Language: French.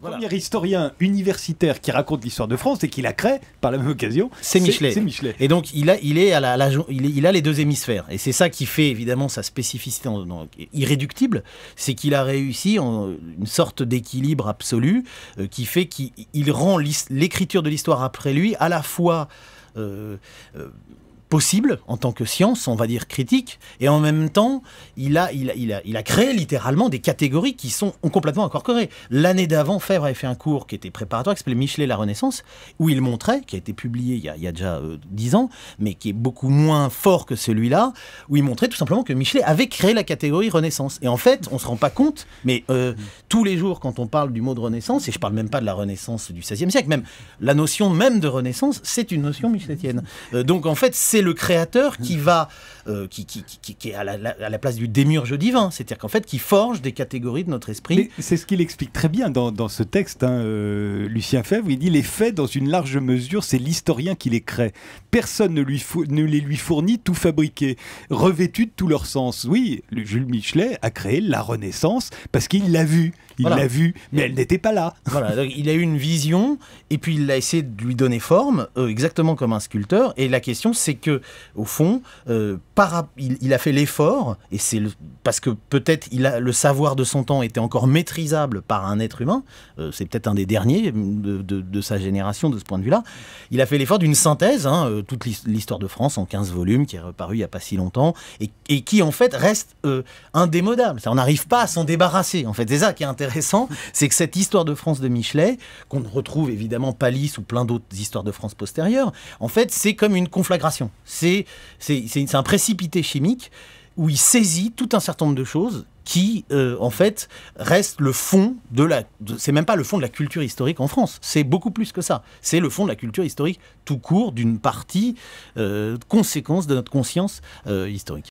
Le Premier historien universitaire qui raconte l'histoire de France et qui la crée par la même occasion, c'est Michelet. Et donc il a, il est à la, il, a les deux hémisphères. Et c'est ça qui fait évidemment sa spécificité irréductible, c'est qu'il a réussi une sorte d'équilibre absolu euh, qui fait qu'il rend l'écriture de l'histoire après lui à la fois euh, euh, possible en tant que science, on va dire critique, et en même temps, il a, il a, il a, il a créé littéralement des catégories qui sont complètement incorporées. L'année d'avant, Fèvre avait fait un cours qui était préparatoire, qui s'appelait Michelet la Renaissance, où il montrait, qui a été publié il y a, il y a déjà euh, dix ans, mais qui est beaucoup moins fort que celui-là, où il montrait tout simplement que Michelet avait créé la catégorie Renaissance. Et en fait, on se rend pas compte, mais euh, tous les jours, quand on parle du mot de Renaissance, et je parle même pas de la Renaissance du XVIe siècle, même la notion même de Renaissance, c'est une notion micheletienne. Euh, donc en fait, c'est c'est le créateur qui va, euh, qui, qui, qui, qui, est à la, place du démiurge divin, c'est-à-dire qu'en fait, qui forge des catégories de notre esprit. C'est ce qu'il explique très bien dans, dans ce texte, hein, euh, Lucien Fèvre. Il dit les faits, dans une large mesure, c'est l'historien qui les crée. Personne ne, lui ne les lui fournit tout fabriqué, revêtu de tout leur sens. Oui, Jules Michelet a créé la Renaissance parce qu'il l'a vue. Il l'a vue, mais elle n'était pas là. Voilà, il a eu une vision et puis il a essayé de lui donner forme, euh, exactement comme un sculpteur. Et la question, c'est que au fond, euh, par, il, a fait l'effort, et c'est parce que peut-être il a, le savoir de son temps était encore maîtrisable par un être humain, euh, c'est peut-être un des derniers de, sa génération de ce point de vue-là, il a fait l'effort d'une synthèse, hein, euh, toute l'histoire de France en 15 volumes, qui est reparue il n'y a pas si longtemps, et, qui en fait reste indémodable. Ça, on n'arrive pas à s'en débarrasser, en fait. C'est ça qui est intéressant, c'est que cette histoire de France de Michelet, qu'on retrouve évidemment pas lisse ou plein d'autres histoires de France postérieures, en fait, c'est comme une conflagration. C'est un précipité chimique où il saisit tout un certain nombre de choses qui, euh, en fait, restent le fond de la... C'est même pas le fond de la culture historique en France, c'est beaucoup plus que ça. C'est le fond de la culture historique tout court, d'une partie euh, conséquence de notre conscience euh, historique.